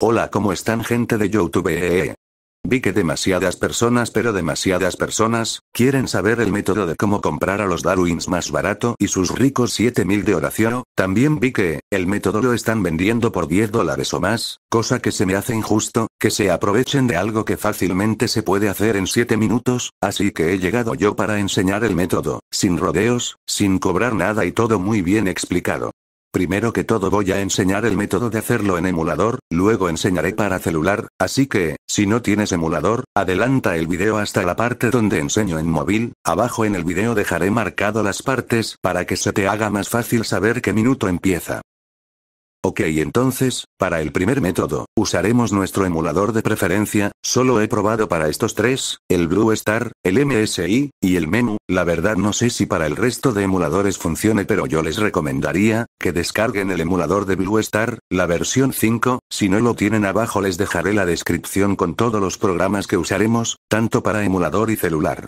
Hola, ¿cómo están gente de YouTube? Eh, eh, eh. Vi que demasiadas personas, pero demasiadas personas, quieren saber el método de cómo comprar a los Darwins más barato y sus ricos 7000 de oración. También vi que, el método lo están vendiendo por 10 dólares o más, cosa que se me hace injusto, que se aprovechen de algo que fácilmente se puede hacer en 7 minutos, así que he llegado yo para enseñar el método, sin rodeos, sin cobrar nada y todo muy bien explicado. Primero que todo voy a enseñar el método de hacerlo en emulador, luego enseñaré para celular, así que, si no tienes emulador, adelanta el video hasta la parte donde enseño en móvil, abajo en el video dejaré marcado las partes para que se te haga más fácil saber qué minuto empieza. Ok entonces, para el primer método, usaremos nuestro emulador de preferencia, solo he probado para estos tres, el Blue Star, el MSI, y el Menu, la verdad no sé si para el resto de emuladores funcione pero yo les recomendaría, que descarguen el emulador de Blue Star, la versión 5, si no lo tienen abajo les dejaré la descripción con todos los programas que usaremos, tanto para emulador y celular.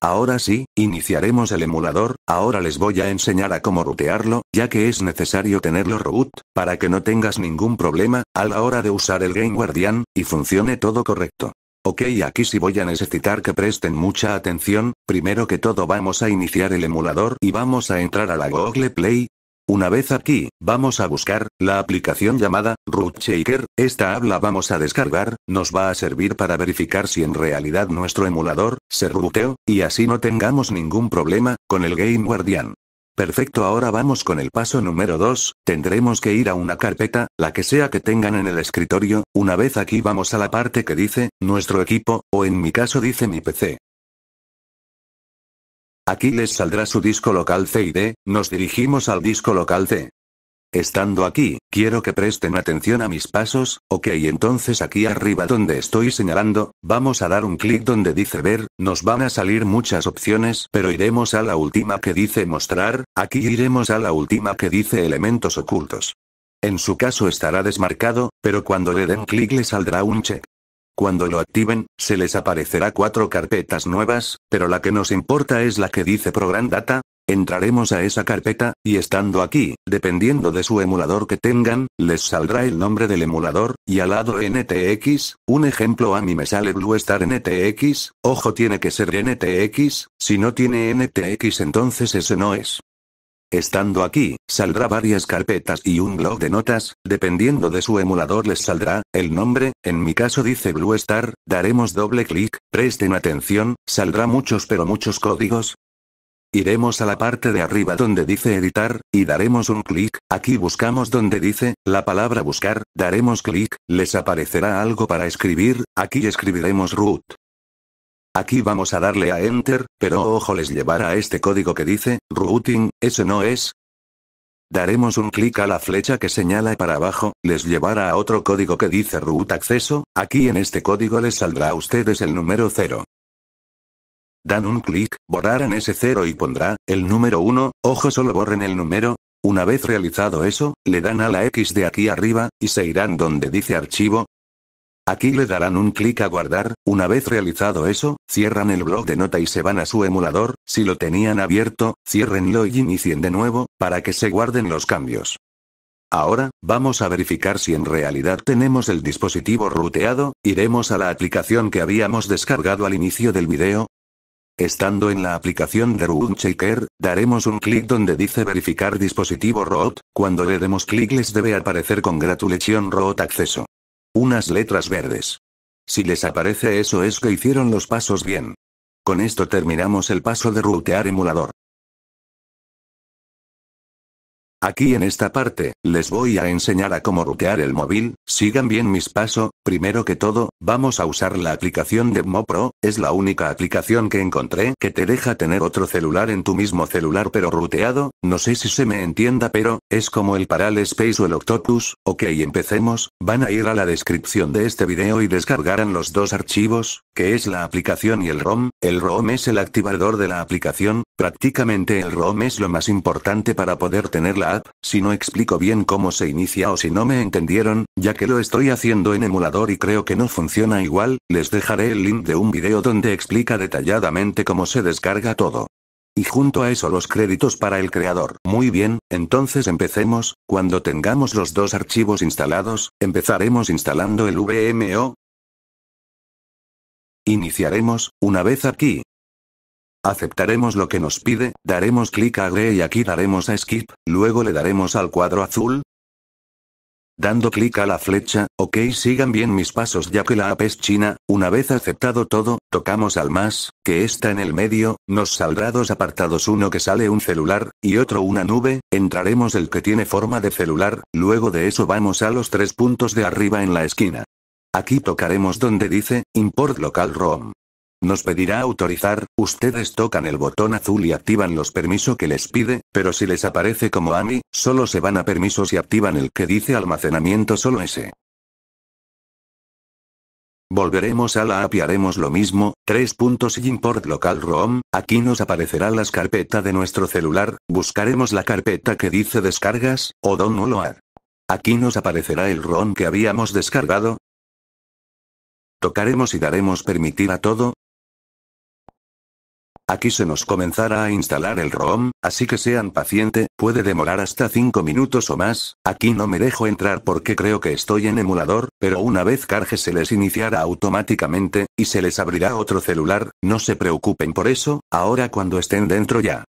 Ahora sí, iniciaremos el emulador, ahora les voy a enseñar a cómo rutearlo, ya que es necesario tenerlo root, para que no tengas ningún problema, a la hora de usar el Game Guardian, y funcione todo correcto. Ok aquí sí voy a necesitar que presten mucha atención, primero que todo vamos a iniciar el emulador y vamos a entrar a la Google Play, una vez aquí, vamos a buscar, la aplicación llamada, Root Shaker, esta habla, vamos a descargar, nos va a servir para verificar si en realidad nuestro emulador, se routeó, y así no tengamos ningún problema, con el Game Guardian. Perfecto ahora vamos con el paso número 2, tendremos que ir a una carpeta, la que sea que tengan en el escritorio, una vez aquí vamos a la parte que dice, nuestro equipo, o en mi caso dice mi PC. Aquí les saldrá su disco local C y D, nos dirigimos al disco local C. Estando aquí, quiero que presten atención a mis pasos, ok entonces aquí arriba donde estoy señalando, vamos a dar un clic donde dice ver, nos van a salir muchas opciones pero iremos a la última que dice mostrar, aquí iremos a la última que dice elementos ocultos. En su caso estará desmarcado, pero cuando le den clic le saldrá un check. Cuando lo activen, se les aparecerá cuatro carpetas nuevas, pero la que nos importa es la que dice Program Data. Entraremos a esa carpeta, y estando aquí, dependiendo de su emulador que tengan, les saldrá el nombre del emulador, y al lado NTX, un ejemplo a mí me sale BlueStar NTX, ojo tiene que ser NTX, si no tiene NTX entonces ese no es. Estando aquí, saldrá varias carpetas y un blog de notas, dependiendo de su emulador les saldrá, el nombre, en mi caso dice Blue Star, daremos doble clic, presten atención, saldrá muchos pero muchos códigos, Iremos a la parte de arriba donde dice editar, y daremos un clic, aquí buscamos donde dice, la palabra buscar, daremos clic, les aparecerá algo para escribir, aquí escribiremos root. Aquí vamos a darle a Enter, pero ojo les llevará a este código que dice, Routing, eso no es. Daremos un clic a la flecha que señala para abajo, les llevará a otro código que dice Root Acceso, aquí en este código les saldrá a ustedes el número 0. Dan un clic, borrarán ese 0 y pondrá, el número 1, ojo solo borren el número, una vez realizado eso, le dan a la X de aquí arriba, y se irán donde dice archivo, Aquí le darán un clic a guardar, una vez realizado eso, cierran el blog de nota y se van a su emulador, si lo tenían abierto, cierrenlo y inicien de nuevo, para que se guarden los cambios. Ahora, vamos a verificar si en realidad tenemos el dispositivo ruteado, iremos a la aplicación que habíamos descargado al inicio del video. Estando en la aplicación de Root Checker, daremos un clic donde dice verificar dispositivo root, cuando le demos clic les debe aparecer congratulación root acceso. Unas letras verdes. Si les aparece eso es que hicieron los pasos bien. Con esto terminamos el paso de rutear emulador. Aquí en esta parte, les voy a enseñar a cómo rutear el móvil, sigan bien mis pasos, primero que todo, vamos a usar la aplicación de MoPro, es la única aplicación que encontré que te deja tener otro celular en tu mismo celular pero ruteado, no sé si se me entienda pero, es como el Paral Space o el Octopus, ok empecemos, van a ir a la descripción de este video y descargarán los dos archivos, que es la aplicación y el ROM, el ROM es el activador de la aplicación, Prácticamente el ROM es lo más importante para poder tener la app, si no explico bien cómo se inicia o si no me entendieron, ya que lo estoy haciendo en emulador y creo que no funciona igual, les dejaré el link de un video donde explica detalladamente cómo se descarga todo. Y junto a eso los créditos para el creador. Muy bien, entonces empecemos, cuando tengamos los dos archivos instalados, empezaremos instalando el VMO. Iniciaremos, una vez aquí, Aceptaremos lo que nos pide, daremos clic a Agree y aquí daremos a Skip, luego le daremos al cuadro azul. Dando clic a la flecha, ok sigan bien mis pasos ya que la app es china, una vez aceptado todo, tocamos al más, que está en el medio, nos saldrá dos apartados uno que sale un celular, y otro una nube, entraremos el que tiene forma de celular, luego de eso vamos a los tres puntos de arriba en la esquina. Aquí tocaremos donde dice, import local ROM. Nos pedirá autorizar, ustedes tocan el botón azul y activan los permisos que les pide, pero si les aparece como AMI, solo se van a permisos y activan el que dice almacenamiento solo ese. Volveremos a la API haremos lo mismo, 3 puntos y import local ROM, aquí nos aparecerá la carpeta de nuestro celular, buscaremos la carpeta que dice descargas, o download. Aquí nos aparecerá el ROM que habíamos descargado. Tocaremos y daremos permitir a todo, Aquí se nos comenzará a instalar el ROM, así que sean paciente, puede demorar hasta 5 minutos o más, aquí no me dejo entrar porque creo que estoy en emulador, pero una vez cargue se les iniciará automáticamente, y se les abrirá otro celular, no se preocupen por eso, ahora cuando estén dentro ya.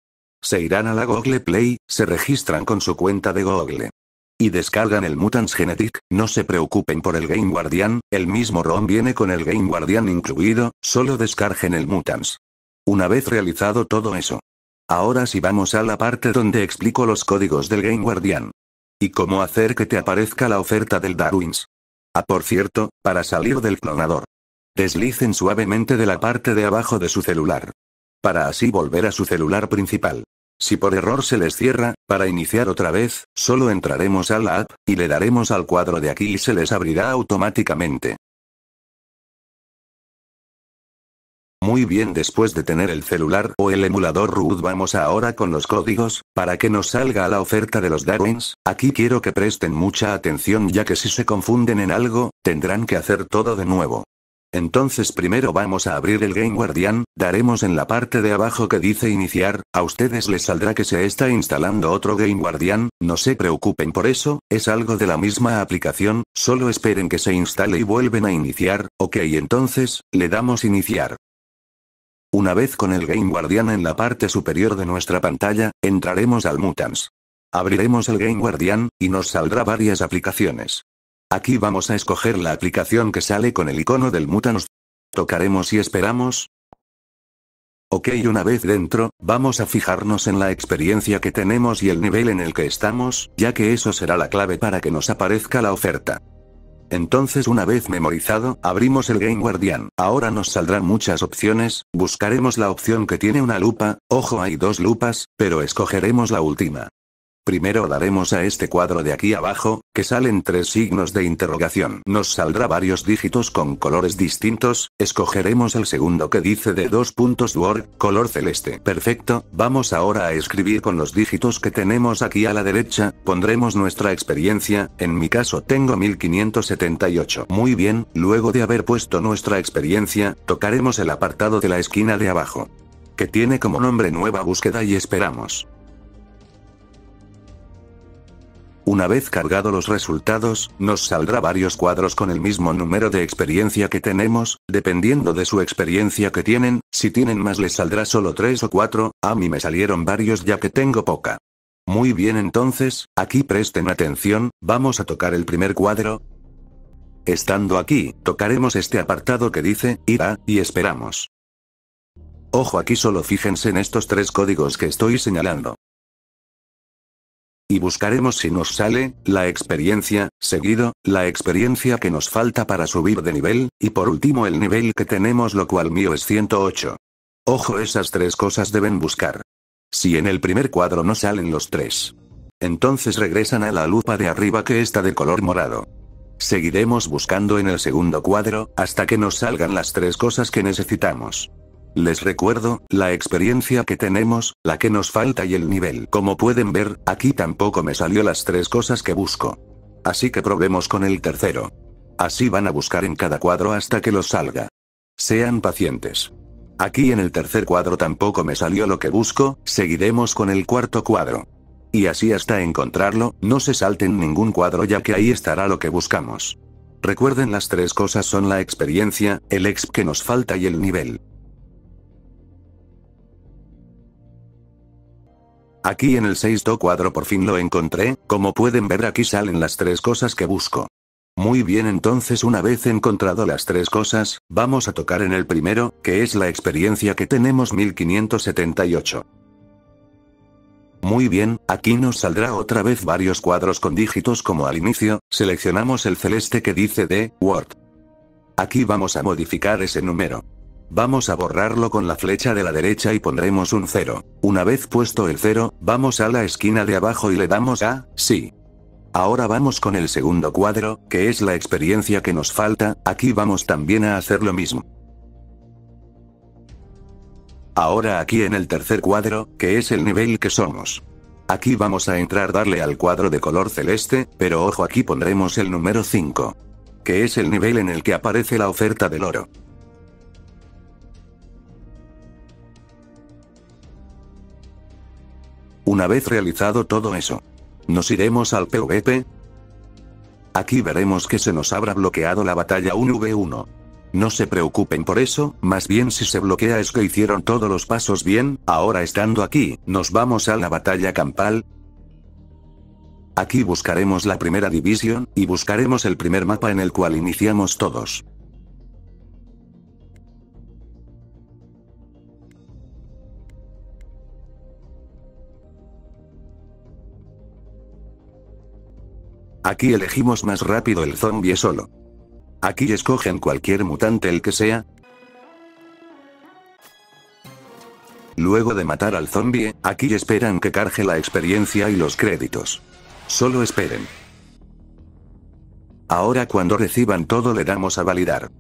Se irán a la Google Play, se registran con su cuenta de Google. Y descargan el Mutants Genetic, no se preocupen por el Game Guardian, el mismo ROM viene con el Game Guardian incluido, solo descargen el Mutants. Una vez realizado todo eso. Ahora sí vamos a la parte donde explico los códigos del Game Guardian. Y cómo hacer que te aparezca la oferta del Darwins. Ah, por cierto, para salir del clonador. Deslicen suavemente de la parte de abajo de su celular. Para así volver a su celular principal. Si por error se les cierra, para iniciar otra vez, solo entraremos a la app, y le daremos al cuadro de aquí y se les abrirá automáticamente. Muy bien después de tener el celular o el emulador root vamos ahora con los códigos, para que nos salga la oferta de los Darwins, aquí quiero que presten mucha atención ya que si se confunden en algo, tendrán que hacer todo de nuevo. Entonces primero vamos a abrir el Game Guardian, daremos en la parte de abajo que dice iniciar, a ustedes les saldrá que se está instalando otro Game Guardian, no se preocupen por eso, es algo de la misma aplicación, solo esperen que se instale y vuelven a iniciar, ok entonces, le damos iniciar. Una vez con el Game Guardian en la parte superior de nuestra pantalla, entraremos al Mutants. Abriremos el Game Guardian, y nos saldrá varias aplicaciones. Aquí vamos a escoger la aplicación que sale con el icono del Mutants. Tocaremos y esperamos. Ok una vez dentro, vamos a fijarnos en la experiencia que tenemos y el nivel en el que estamos, ya que eso será la clave para que nos aparezca la oferta. Entonces una vez memorizado, abrimos el Game Guardian. Ahora nos saldrán muchas opciones, buscaremos la opción que tiene una lupa, ojo hay dos lupas, pero escogeremos la última. Primero daremos a este cuadro de aquí abajo, que salen tres signos de interrogación. Nos saldrá varios dígitos con colores distintos, escogeremos el segundo que dice de dos puntos Word, color celeste. Perfecto, vamos ahora a escribir con los dígitos que tenemos aquí a la derecha, pondremos nuestra experiencia, en mi caso tengo 1578. Muy bien, luego de haber puesto nuestra experiencia, tocaremos el apartado de la esquina de abajo. Que tiene como nombre nueva búsqueda y esperamos. Una vez cargado los resultados, nos saldrá varios cuadros con el mismo número de experiencia que tenemos, dependiendo de su experiencia que tienen, si tienen más les saldrá solo tres o cuatro, a mí me salieron varios ya que tengo poca. Muy bien entonces, aquí presten atención, vamos a tocar el primer cuadro. Estando aquí, tocaremos este apartado que dice, irá, y esperamos. Ojo aquí solo fíjense en estos tres códigos que estoy señalando. Y buscaremos si nos sale, la experiencia, seguido, la experiencia que nos falta para subir de nivel, y por último el nivel que tenemos lo cual mío es 108. Ojo esas tres cosas deben buscar. Si en el primer cuadro no salen los tres. Entonces regresan a la lupa de arriba que está de color morado. Seguiremos buscando en el segundo cuadro, hasta que nos salgan las tres cosas que necesitamos. Les recuerdo, la experiencia que tenemos, la que nos falta y el nivel. Como pueden ver, aquí tampoco me salió las tres cosas que busco. Así que probemos con el tercero. Así van a buscar en cada cuadro hasta que lo salga. Sean pacientes. Aquí en el tercer cuadro tampoco me salió lo que busco, seguiremos con el cuarto cuadro. Y así hasta encontrarlo, no se salten ningún cuadro ya que ahí estará lo que buscamos. Recuerden las tres cosas son la experiencia, el exp que nos falta y el nivel. Aquí en el sexto cuadro por fin lo encontré, como pueden ver aquí salen las tres cosas que busco. Muy bien entonces una vez encontrado las tres cosas, vamos a tocar en el primero, que es la experiencia que tenemos 1578. Muy bien, aquí nos saldrá otra vez varios cuadros con dígitos como al inicio, seleccionamos el celeste que dice de Word. Aquí vamos a modificar ese número. Vamos a borrarlo con la flecha de la derecha y pondremos un 0. Una vez puesto el 0, vamos a la esquina de abajo y le damos a, sí. Ahora vamos con el segundo cuadro, que es la experiencia que nos falta, aquí vamos también a hacer lo mismo. Ahora aquí en el tercer cuadro, que es el nivel que somos. Aquí vamos a entrar darle al cuadro de color celeste, pero ojo aquí pondremos el número 5. Que es el nivel en el que aparece la oferta del oro. Una vez realizado todo eso. ¿Nos iremos al PvP? Aquí veremos que se nos habrá bloqueado la batalla 1v1. No se preocupen por eso, más bien si se bloquea es que hicieron todos los pasos bien, ahora estando aquí, nos vamos a la batalla campal. Aquí buscaremos la primera división, y buscaremos el primer mapa en el cual iniciamos todos. Aquí elegimos más rápido el zombie solo. Aquí escogen cualquier mutante el que sea. Luego de matar al zombie, aquí esperan que cargue la experiencia y los créditos. Solo esperen. Ahora cuando reciban todo le damos a validar.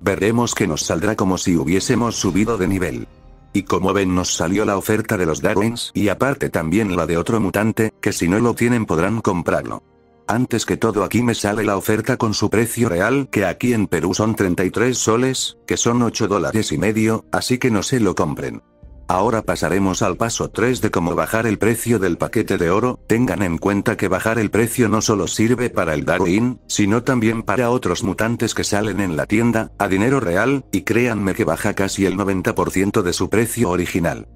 Veremos que nos saldrá como si hubiésemos subido de nivel. Y como ven nos salió la oferta de los Darwins y aparte también la de otro mutante, que si no lo tienen podrán comprarlo. Antes que todo aquí me sale la oferta con su precio real que aquí en Perú son 33 soles, que son 8 dólares y medio, así que no se lo compren. Ahora pasaremos al paso 3 de cómo bajar el precio del paquete de oro, tengan en cuenta que bajar el precio no solo sirve para el Darwin, sino también para otros mutantes que salen en la tienda, a dinero real, y créanme que baja casi el 90% de su precio original.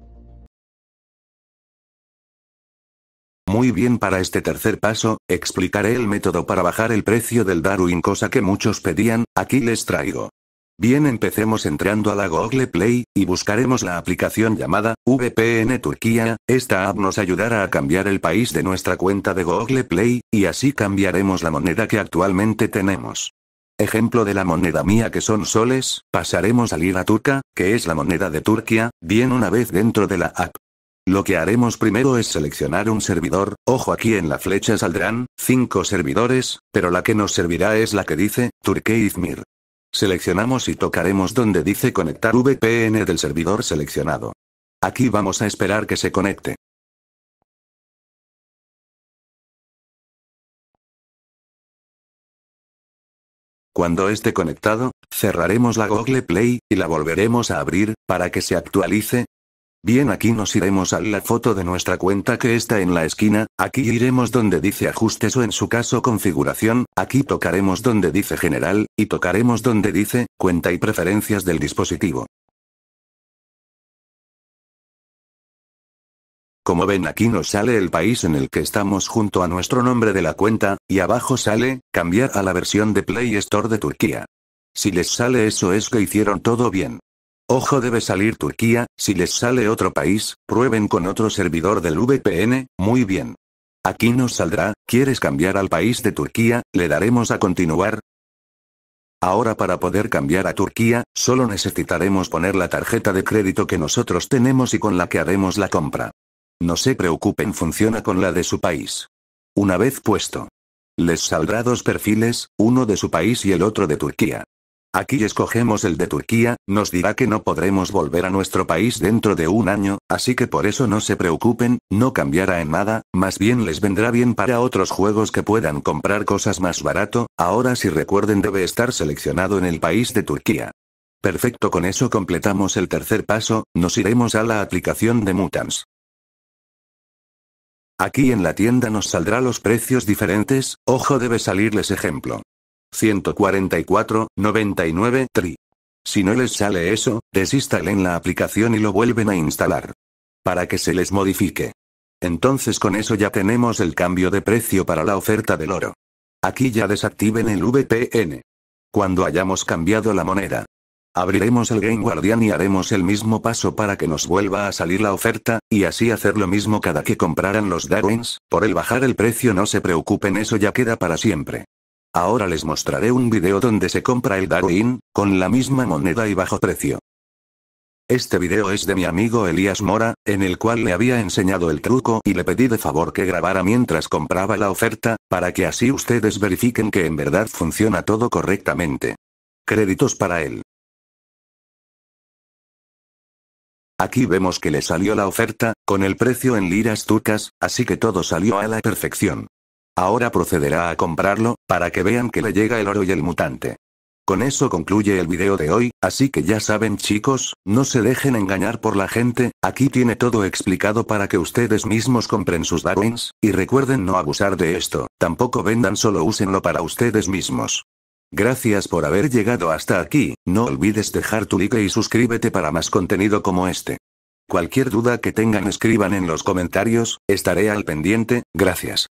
Muy bien para este tercer paso, explicaré el método para bajar el precio del Darwin cosa que muchos pedían, aquí les traigo. Bien empecemos entrando a la Google Play, y buscaremos la aplicación llamada, VPN Turquía, esta app nos ayudará a cambiar el país de nuestra cuenta de Google Play, y así cambiaremos la moneda que actualmente tenemos. Ejemplo de la moneda mía que son soles, pasaremos a lira turca, que es la moneda de Turquía, bien una vez dentro de la app. Lo que haremos primero es seleccionar un servidor, ojo aquí en la flecha saldrán, 5 servidores, pero la que nos servirá es la que dice, Turkey-Izmir. Seleccionamos y tocaremos donde dice conectar VPN del servidor seleccionado. Aquí vamos a esperar que se conecte. Cuando esté conectado, cerraremos la Google Play, y la volveremos a abrir, para que se actualice, Bien aquí nos iremos a la foto de nuestra cuenta que está en la esquina, aquí iremos donde dice ajustes o en su caso configuración, aquí tocaremos donde dice general, y tocaremos donde dice, cuenta y preferencias del dispositivo. Como ven aquí nos sale el país en el que estamos junto a nuestro nombre de la cuenta, y abajo sale, cambiar a la versión de Play Store de Turquía. Si les sale eso es que hicieron todo bien. Ojo debe salir Turquía, si les sale otro país, prueben con otro servidor del VPN, muy bien. Aquí nos saldrá, ¿quieres cambiar al país de Turquía? Le daremos a continuar. Ahora para poder cambiar a Turquía, solo necesitaremos poner la tarjeta de crédito que nosotros tenemos y con la que haremos la compra. No se preocupen funciona con la de su país. Una vez puesto. Les saldrá dos perfiles, uno de su país y el otro de Turquía. Aquí escogemos el de Turquía, nos dirá que no podremos volver a nuestro país dentro de un año, así que por eso no se preocupen, no cambiará en nada, más bien les vendrá bien para otros juegos que puedan comprar cosas más barato, ahora si recuerden debe estar seleccionado en el país de Turquía. Perfecto con eso completamos el tercer paso, nos iremos a la aplicación de Mutants. Aquí en la tienda nos saldrá los precios diferentes, ojo debe salirles ejemplo. 144, tri. Si no les sale eso, desinstalen la aplicación y lo vuelven a instalar. Para que se les modifique. Entonces con eso ya tenemos el cambio de precio para la oferta del oro. Aquí ya desactiven el VPN. Cuando hayamos cambiado la moneda. Abriremos el Game Guardian y haremos el mismo paso para que nos vuelva a salir la oferta, y así hacer lo mismo cada que compraran los Darwins, por el bajar el precio no se preocupen eso ya queda para siempre. Ahora les mostraré un video donde se compra el Darwin, con la misma moneda y bajo precio. Este video es de mi amigo Elías Mora, en el cual le había enseñado el truco y le pedí de favor que grabara mientras compraba la oferta, para que así ustedes verifiquen que en verdad funciona todo correctamente. Créditos para él. Aquí vemos que le salió la oferta, con el precio en liras turcas, así que todo salió a la perfección. Ahora procederá a comprarlo, para que vean que le llega el oro y el mutante. Con eso concluye el video de hoy, así que ya saben chicos, no se dejen engañar por la gente, aquí tiene todo explicado para que ustedes mismos compren sus Darwins, y recuerden no abusar de esto, tampoco vendan solo úsenlo para ustedes mismos. Gracias por haber llegado hasta aquí, no olvides dejar tu like y suscríbete para más contenido como este. Cualquier duda que tengan escriban en los comentarios, estaré al pendiente, gracias.